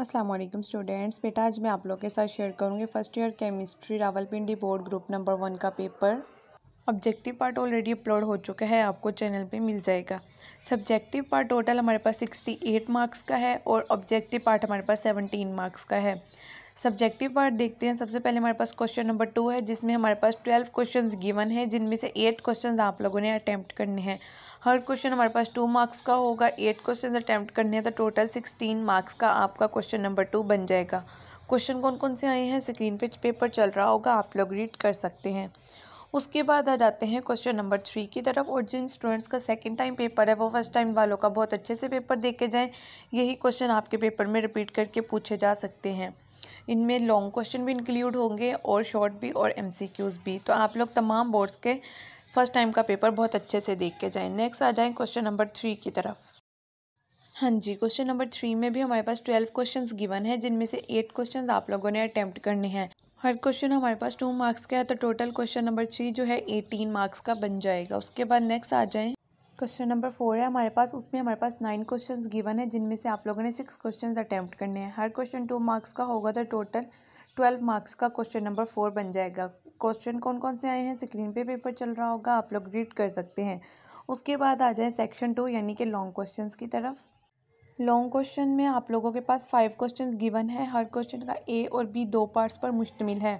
Aslam students बेटा आज मैं आप लोग के साथ शेयर करूंगी first year chemistry Rawalpindi board group number one का paper objective part already upload हो चुका है आपको चैनल पे मिल जाएगा सब्जेक्टिव पार्ट टोटल हमारे पास सिक्सटी एट मार्क्स का है और ऑब्जेक्टिव पार्ट हमारे पास सेवनटीन मार्क्स का है सब्जेक्टिव पार्ट देखते हैं सबसे पहले हमारे पास क्वेश्चन नंबर टू है जिसमें हमारे पास ट्वेल्व क्वेश्चन गिवन है जिनमें से एट क्वेश्चन आप लोगों ने अटैम्प्ट करने हैं हर क्वेश्चन हमारे पास टू मार्क्स का होगा एट क्वेश्चन अटैम्प्ट करने हैं तो टोटल सिक्सटीन मार्क्स का आपका क्वेश्चन नंबर टू बन जाएगा क्वेश्चन कौन कौन से आए हैं स्क्रीन पे पेपर चल रहा होगा आप लोग रीड कर सकते हैं उसके बाद आ जाते हैं क्वेश्चन नंबर थ्री की तरफ और जिन स्टूडेंट्स का सेकेंड टाइम पेपर है वो फर्स्ट टाइम वालों का बहुत अच्छे से पेपर दे के जाएँ यही क्वेश्चन आपके पेपर में रिपीट करके पूछे जा सकते हैं इनमें लॉन्ग क्वेश्चन भी इंक्लूड होंगे और शॉर्ट भी और एम भी तो आप लोग तमाम बोर्ड्स के फर्स्ट टाइम का पेपर बहुत अच्छे से देख के जाएँ नेक्स्ट आ जाएँ क्वेश्चन नंबर थ्री की तरफ हाँ जी क्वेश्चन नंबर थ्री में भी हमारे पास ट्वेल्व क्वेश्चंस गिवन है जिनमें से एट क्वेश्चंस आप लोगों ने अटैम्प्ट करने हैं हर क्वेश्चन हमारे पास टू मार्क्स का है तो टोटल क्वेश्चन नंबर थ्री जो है एटीन मार्क्स का बन जाएगा उसके बाद नेक्स्ट आ जाएँ क्वेश्चन नंबर फोर है हमारे पास उसमें हमारे पास नाइन क्वेश्चंस गिवन है जिनमें से आप लोगों ने सिक्स क्वेश्चंस अटैम्प्ट करने हैं हर क्वेश्चन टू मार्क्स का होगा तो टोटल ट्वेल्व मार्क्स का क्वेश्चन नंबर फोर बन जाएगा क्वेश्चन कौन कौन से आए हैं स्क्रीन पे पेपर चल रहा होगा आप लोग रीड कर सकते हैं उसके बाद आ जाए सेक्शन टू यानी कि लॉन्ग क्वेश्चन की तरफ लॉन्ग क्वेश्चन में आप लोगों के पास फाइव क्वेश्चंस गिवन है हर क्वेश्चन का ए और बी दो पार्ट्स पर मुश्तमिल है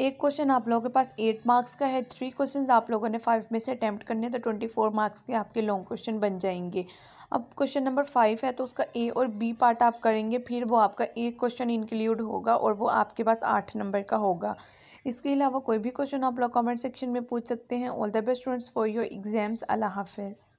एक क्वेश्चन आप लोगों के पास एट मार्क्स का है थ्री क्वेश्चन आप लोगों ने फाइव में से अटैम्प्ट करने तो ट्वेंटी फोर मार्क्स के आपके लॉन्ग क्वेश्चन बन जाएंगे अब क्वेश्चन नंबर फाइव है तो उसका ए और बी पार्ट आप करेंगे फिर वो आपका एक क्वेश्चन इंक्लूड होगा और वो आपके पास आठ नंबर का होगा इसके अलावा कोई भी क्वेश्चन आप लोग कमेंट सेक्शन में पूछ सकते हैं all the best students for your exams अल्लाह हाफिज़